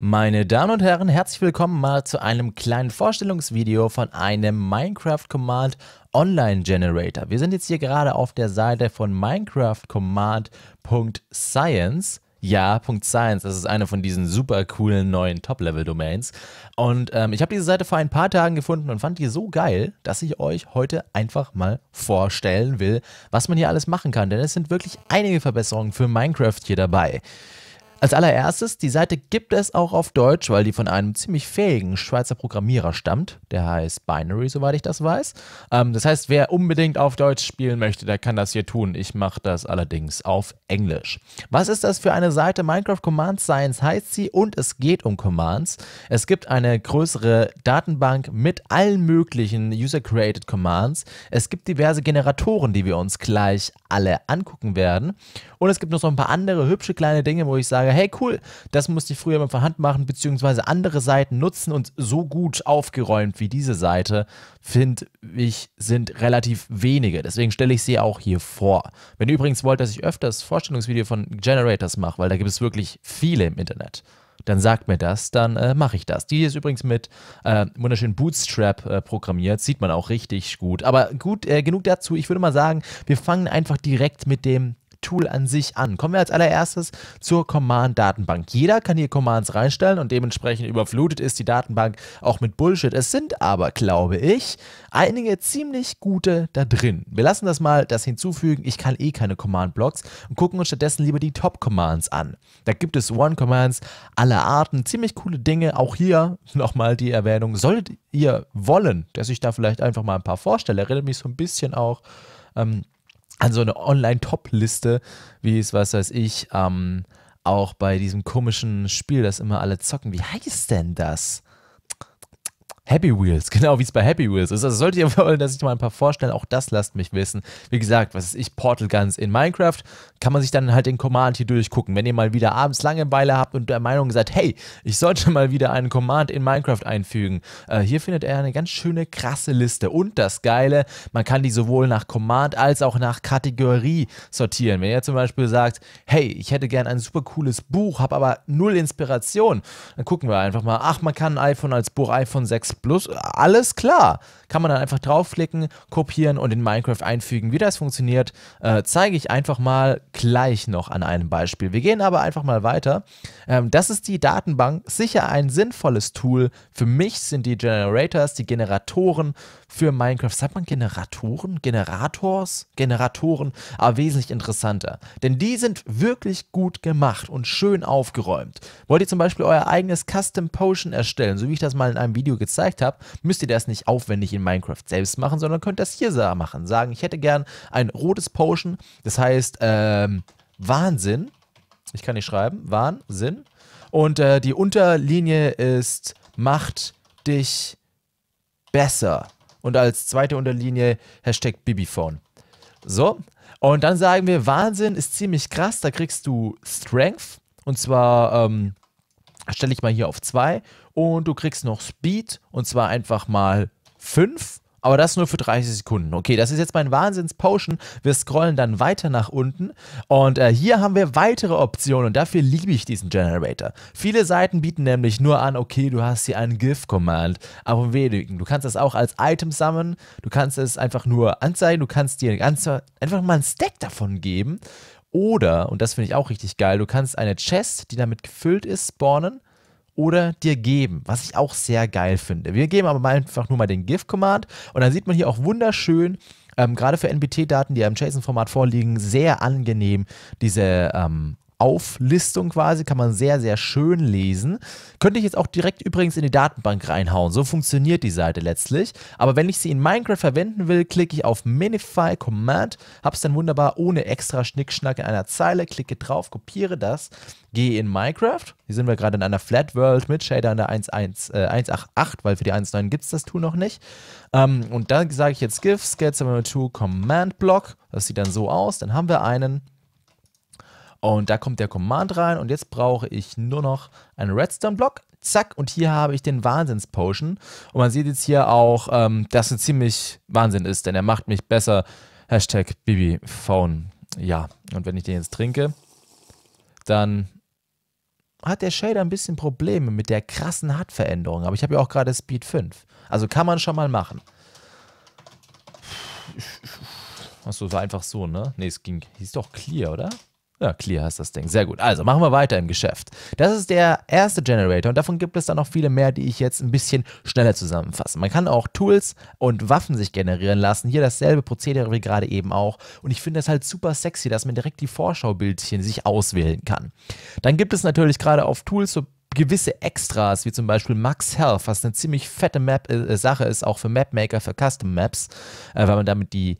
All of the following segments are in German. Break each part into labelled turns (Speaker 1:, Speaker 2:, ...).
Speaker 1: Meine Damen und Herren, herzlich willkommen mal zu einem kleinen Vorstellungsvideo von einem Minecraft-Command Online Generator. Wir sind jetzt hier gerade auf der Seite von minecraftcommand.science. Ja, .science, das ist eine von diesen super coolen neuen Top-Level-Domains. Und ähm, ich habe diese Seite vor ein paar Tagen gefunden und fand die so geil, dass ich euch heute einfach mal vorstellen will, was man hier alles machen kann. Denn es sind wirklich einige Verbesserungen für Minecraft hier dabei. Als allererstes, die Seite gibt es auch auf Deutsch, weil die von einem ziemlich fähigen Schweizer Programmierer stammt. Der heißt Binary, soweit ich das weiß. Ähm, das heißt, wer unbedingt auf Deutsch spielen möchte, der kann das hier tun. Ich mache das allerdings auf Englisch. Was ist das für eine Seite? Minecraft Command Science heißt sie und es geht um Commands. Es gibt eine größere Datenbank mit allen möglichen User-Created Commands. Es gibt diverse Generatoren, die wir uns gleich alle angucken werden. Und es gibt noch so ein paar andere hübsche kleine Dinge, wo ich sage, sage, hey cool, das musste ich früher mal von Hand machen, beziehungsweise andere Seiten nutzen und so gut aufgeräumt wie diese Seite, finde ich, sind relativ wenige. Deswegen stelle ich sie auch hier vor. Wenn ihr übrigens wollt, dass ich öfters Vorstellungsvideo von Generators mache, weil da gibt es wirklich viele im Internet dann sagt mir das, dann äh, mache ich das. Die ist übrigens mit äh, wunderschönen Bootstrap äh, programmiert, sieht man auch richtig gut. Aber gut, äh, genug dazu. Ich würde mal sagen, wir fangen einfach direkt mit dem Tool an sich an? Kommen wir als allererstes zur Command-Datenbank. Jeder kann hier Commands reinstellen und dementsprechend überflutet ist die Datenbank auch mit Bullshit. Es sind aber, glaube ich, einige ziemlich gute da drin. Wir lassen das mal das hinzufügen. Ich kann eh keine Command-Blocks und gucken uns stattdessen lieber die Top-Commands an. Da gibt es One-Commands aller Arten, ziemlich coole Dinge. Auch hier nochmal die Erwähnung. Solltet ihr wollen, dass ich da vielleicht einfach mal ein paar vorstelle, erinnert mich so ein bisschen auch. Ähm, an so eine Online-Top-Liste, wie es, was weiß ich, ähm, auch bei diesem komischen Spiel, das immer alle zocken. Wie heißt denn das? Happy Wheels, genau wie es bei Happy Wheels ist. Also solltet ihr wollen, dass ich mal ein paar vorstelle, auch das lasst mich wissen. Wie gesagt, was ist ich, Portal Guns in Minecraft, kann man sich dann halt den Command hier durchgucken. Wenn ihr mal wieder abends Langeweile habt und der Meinung seid, hey, ich sollte mal wieder einen Command in Minecraft einfügen. Äh, hier findet ihr eine ganz schöne, krasse Liste. Und das Geile, man kann die sowohl nach Command als auch nach Kategorie sortieren. Wenn ihr zum Beispiel sagt, hey, ich hätte gern ein super cooles Buch, habe aber null Inspiration, dann gucken wir einfach mal, ach, man kann ein iPhone als Buch, iPhone 6 Plus, alles klar. Kann man dann einfach draufklicken, kopieren und in Minecraft einfügen. Wie das funktioniert, äh, zeige ich einfach mal gleich noch an einem Beispiel. Wir gehen aber einfach mal weiter. Ähm, das ist die Datenbank, sicher ein sinnvolles Tool. Für mich sind die Generators, die Generatoren für Minecraft. Sagt man Generatoren? Generators? Generatoren, aber wesentlich interessanter. Denn die sind wirklich gut gemacht und schön aufgeräumt. Wollt ihr zum Beispiel euer eigenes Custom Potion erstellen, so wie ich das mal in einem Video gezeigt habe, gezeigt habe, müsst ihr das nicht aufwendig in Minecraft selbst machen, sondern könnt das hier machen. Sagen, ich hätte gern ein rotes Potion, das heißt ähm, Wahnsinn. Ich kann nicht schreiben. Wahnsinn. Und äh, die Unterlinie ist Macht dich besser. Und als zweite Unterlinie Hashtag Bibifone. So. Und dann sagen wir, Wahnsinn ist ziemlich krass. Da kriegst du Strength. Und zwar ähm, stelle ich mal hier auf 2 und du kriegst noch Speed und zwar einfach mal 5. Aber das nur für 30 Sekunden. Okay, das ist jetzt mein Wahnsinns-Potion. Wir scrollen dann weiter nach unten. Und äh, hier haben wir weitere Optionen. Und dafür liebe ich diesen Generator. Viele Seiten bieten nämlich nur an, okay, du hast hier einen GIF-Command. Aber wenigen. Du kannst das auch als Item sammeln. Du kannst es einfach nur anzeigen. Du kannst dir einfach mal einen Stack davon geben. Oder, und das finde ich auch richtig geil, du kannst eine Chest, die damit gefüllt ist, spawnen oder dir geben, was ich auch sehr geil finde. Wir geben aber mal einfach nur mal den GIF-Command und dann sieht man hier auch wunderschön, ähm, gerade für NBT-Daten, die ja im JSON-Format vorliegen, sehr angenehm diese ähm, Auflistung quasi, kann man sehr, sehr schön lesen. Könnte ich jetzt auch direkt übrigens in die Datenbank reinhauen. So funktioniert die Seite letztlich. Aber wenn ich sie in Minecraft verwenden will, klicke ich auf Minify Command, habe es dann wunderbar ohne extra Schnickschnack in einer Zeile, klicke drauf, kopiere das, gehe in Minecraft. Hier sind wir gerade in einer Flat World mit Shader in der 1.1, äh, 1.8.8, weil für die 1.9 gibt es das Tool noch nicht. Ähm, und dann sage ich jetzt GIF, Sketch 2 Command Block. Das sieht dann so aus. Dann haben wir einen und da kommt der Command rein und jetzt brauche ich nur noch einen Redstone-Block. Zack, und hier habe ich den Wahnsinns-Potion. Und man sieht jetzt hier auch, ähm, dass es ziemlich Wahnsinn ist, denn er macht mich besser. Hashtag BibiPhone. Ja, und wenn ich den jetzt trinke, dann hat der Shader ein bisschen Probleme mit der krassen HUD-Veränderung. Aber ich habe ja auch gerade Speed 5. Also kann man schon mal machen. Achso, war einfach so, ne? Ne, es ging. Hieß doch Clear, oder? Ja, Clear heißt das Ding. Sehr gut. Also machen wir weiter im Geschäft. Das ist der erste Generator und davon gibt es dann noch viele mehr, die ich jetzt ein bisschen schneller zusammenfasse. Man kann auch Tools und Waffen sich generieren lassen. Hier dasselbe Prozedere wie gerade eben auch. Und ich finde das halt super sexy, dass man direkt die Vorschaubildchen sich auswählen kann. Dann gibt es natürlich gerade auf Tools so gewisse Extras, wie zum Beispiel Max Health, was eine ziemlich fette Map äh, äh, Sache ist, auch für Mapmaker, für Custom Maps, äh, weil man damit die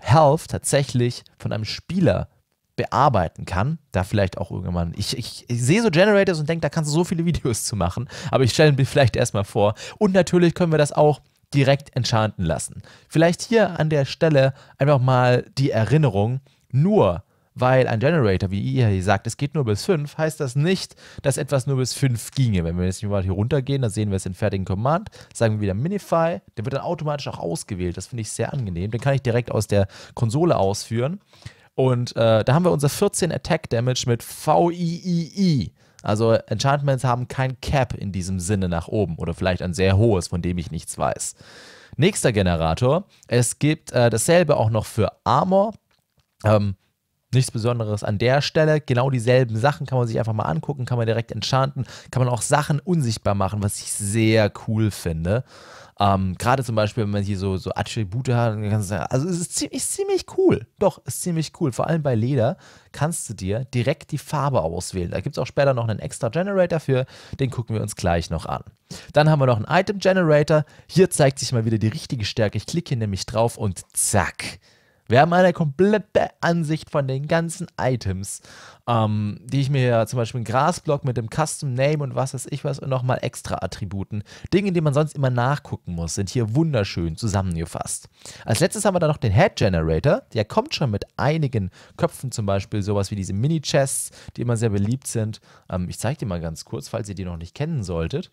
Speaker 1: Health tatsächlich von einem Spieler bearbeiten kann. Da vielleicht auch irgendwann. Ich, ich, ich sehe so Generators und denke, da kannst du so viele Videos zu machen. Aber ich stelle mir vielleicht erstmal vor. Und natürlich können wir das auch direkt enchanten lassen. Vielleicht hier an der Stelle einfach mal die Erinnerung, nur weil ein Generator, wie ihr hier sagt, es geht nur bis 5, heißt das nicht, dass etwas nur bis 5 ginge. Wenn wir jetzt mal hier runtergehen, dann sehen wir es in fertigen Command, sagen wir wieder Minify, der wird dann automatisch auch ausgewählt. Das finde ich sehr angenehm. Den kann ich direkt aus der Konsole ausführen. Und äh, da haben wir unser 14 Attack Damage mit VIII. Also Enchantments haben kein Cap in diesem Sinne nach oben oder vielleicht ein sehr hohes, von dem ich nichts weiß. Nächster Generator. Es gibt äh, dasselbe auch noch für Armor. Ähm, nichts Besonderes an der Stelle. Genau dieselben Sachen kann man sich einfach mal angucken, kann man direkt enchanten, kann man auch Sachen unsichtbar machen, was ich sehr cool finde. Ähm, Gerade zum Beispiel, wenn man hier so, so Attribute hat, also es ist ziemlich, ziemlich cool. Doch, es ist ziemlich cool. Vor allem bei Leder kannst du dir direkt die Farbe auswählen. Da gibt es auch später noch einen extra Generator für, den gucken wir uns gleich noch an. Dann haben wir noch einen Item Generator. Hier zeigt sich mal wieder die richtige Stärke. Ich klicke hier nämlich drauf und zack wir haben eine komplette Ansicht von den ganzen Items, ähm, die ich mir ja zum Beispiel im Grasblock mit dem Custom Name und was weiß ich was und nochmal extra Attributen, Dinge, die man sonst immer nachgucken muss, sind hier wunderschön zusammengefasst. Als letztes haben wir dann noch den Head Generator. Der kommt schon mit einigen Köpfen, zum Beispiel sowas wie diese Mini-Chests, die immer sehr beliebt sind. Ähm, ich zeige dir mal ganz kurz, falls ihr die noch nicht kennen solltet.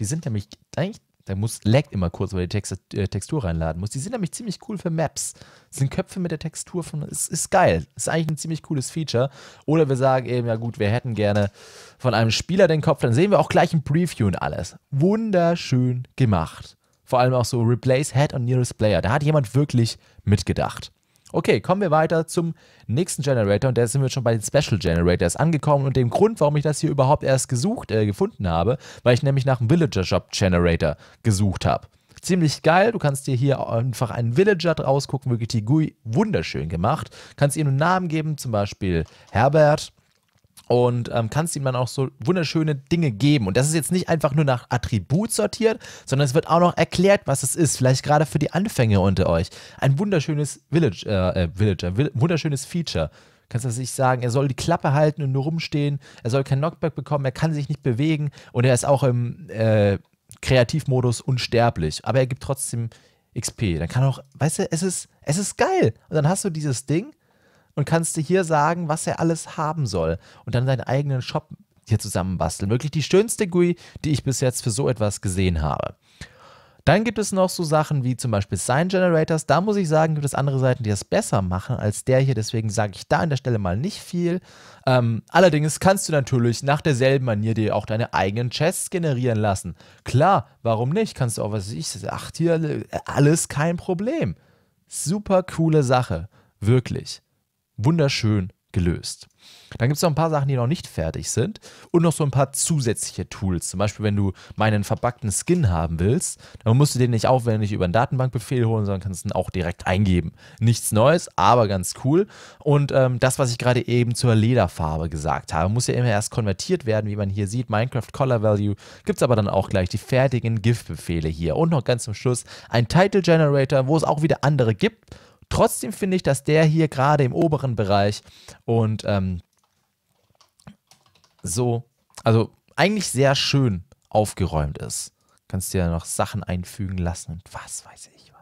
Speaker 1: Die sind nämlich eigentlich da muss lag immer kurz, weil die Text, äh, Textur reinladen muss. Die sind nämlich ziemlich cool für Maps. sind Köpfe mit der Textur von. ist, ist geil. ist eigentlich ein ziemlich cooles Feature. Oder wir sagen eben, ja gut, wir hätten gerne von einem Spieler den Kopf. Dann sehen wir auch gleich ein Preview und alles. Wunderschön gemacht. Vor allem auch so Replace Head on Nearest Player. Da hat jemand wirklich mitgedacht. Okay, kommen wir weiter zum nächsten Generator und da sind wir schon bei den Special Generators angekommen und dem Grund, warum ich das hier überhaupt erst gesucht, äh, gefunden habe, weil ich nämlich nach einem Villager Shop Generator gesucht habe. Ziemlich geil, du kannst dir hier einfach einen Villager draus gucken, wirklich die GUI wunderschön gemacht. Kannst ihm einen Namen geben, zum Beispiel Herbert und ähm, kannst ihm dann auch so wunderschöne Dinge geben. Und das ist jetzt nicht einfach nur nach Attribut sortiert, sondern es wird auch noch erklärt, was es ist. Vielleicht gerade für die Anfänger unter euch. Ein wunderschönes Village, äh, äh Villager, will, äh, wunderschönes Feature. Kannst du das nicht sagen? Er soll die Klappe halten und nur rumstehen. Er soll kein Knockback bekommen. Er kann sich nicht bewegen. Und er ist auch im äh, Kreativmodus unsterblich. Aber er gibt trotzdem XP. Dann kann auch, weißt du, es ist, es ist geil. Und dann hast du dieses Ding und kannst dir hier sagen, was er alles haben soll und dann deinen eigenen Shop hier zusammenbasteln. Wirklich die schönste GUI, die ich bis jetzt für so etwas gesehen habe. Dann gibt es noch so Sachen wie zum Beispiel Sign Generators. Da muss ich sagen, gibt es andere Seiten, die das besser machen als der hier. Deswegen sage ich da an der Stelle mal nicht viel. Ähm, allerdings kannst du natürlich nach derselben Manier dir auch deine eigenen Chests generieren lassen. Klar, warum nicht? Kannst du auch, was ich, acht hier, alles kein Problem. Super coole Sache. Wirklich wunderschön gelöst. Dann gibt es noch ein paar Sachen, die noch nicht fertig sind und noch so ein paar zusätzliche Tools. Zum Beispiel, wenn du meinen verbackten Skin haben willst, dann musst du den nicht aufwendig über einen Datenbankbefehl holen, sondern kannst ihn auch direkt eingeben. Nichts Neues, aber ganz cool. Und ähm, das, was ich gerade eben zur Lederfarbe gesagt habe, muss ja immer erst konvertiert werden, wie man hier sieht. Minecraft Color Value gibt es aber dann auch gleich die fertigen GIF-Befehle hier. Und noch ganz zum Schluss ein Title Generator, wo es auch wieder andere gibt Trotzdem finde ich, dass der hier gerade im oberen Bereich und ähm, so, also eigentlich sehr schön aufgeräumt ist. Kannst dir ja noch Sachen einfügen lassen und was weiß ich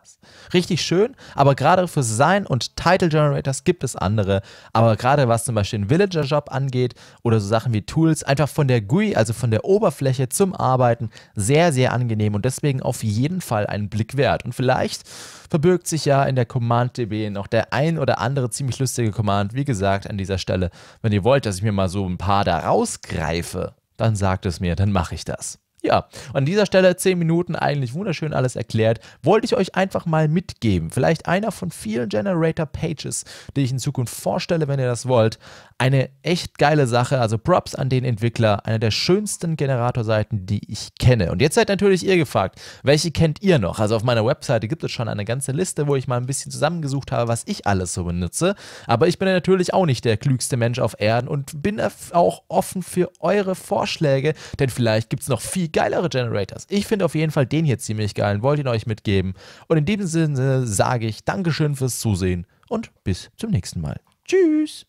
Speaker 1: richtig schön, aber gerade für Design und Title Generators gibt es andere. Aber gerade was zum Beispiel den Villager-Job angeht oder so Sachen wie Tools, einfach von der GUI, also von der Oberfläche zum Arbeiten, sehr, sehr angenehm und deswegen auf jeden Fall einen Blick wert. Und vielleicht verbirgt sich ja in der Command-DB noch der ein oder andere ziemlich lustige Command. Wie gesagt, an dieser Stelle, wenn ihr wollt, dass ich mir mal so ein paar da rausgreife, dann sagt es mir, dann mache ich das. Ja, an dieser Stelle 10 Minuten eigentlich wunderschön alles erklärt. Wollte ich euch einfach mal mitgeben. Vielleicht einer von vielen Generator Pages, die ich in Zukunft vorstelle, wenn ihr das wollt. Eine echt geile Sache. Also Props an den Entwickler. Einer der schönsten Generatorseiten, die ich kenne. Und jetzt seid natürlich ihr gefragt, welche kennt ihr noch? Also auf meiner Webseite gibt es schon eine ganze Liste, wo ich mal ein bisschen zusammengesucht habe, was ich alles so benutze. Aber ich bin ja natürlich auch nicht der klügste Mensch auf Erden und bin auch offen für eure Vorschläge, denn vielleicht gibt es noch viel geilere Generators. Ich finde auf jeden Fall den hier ziemlich geil und wollte ihn euch mitgeben. Und in diesem Sinne sage ich Dankeschön fürs Zusehen und bis zum nächsten Mal. Tschüss!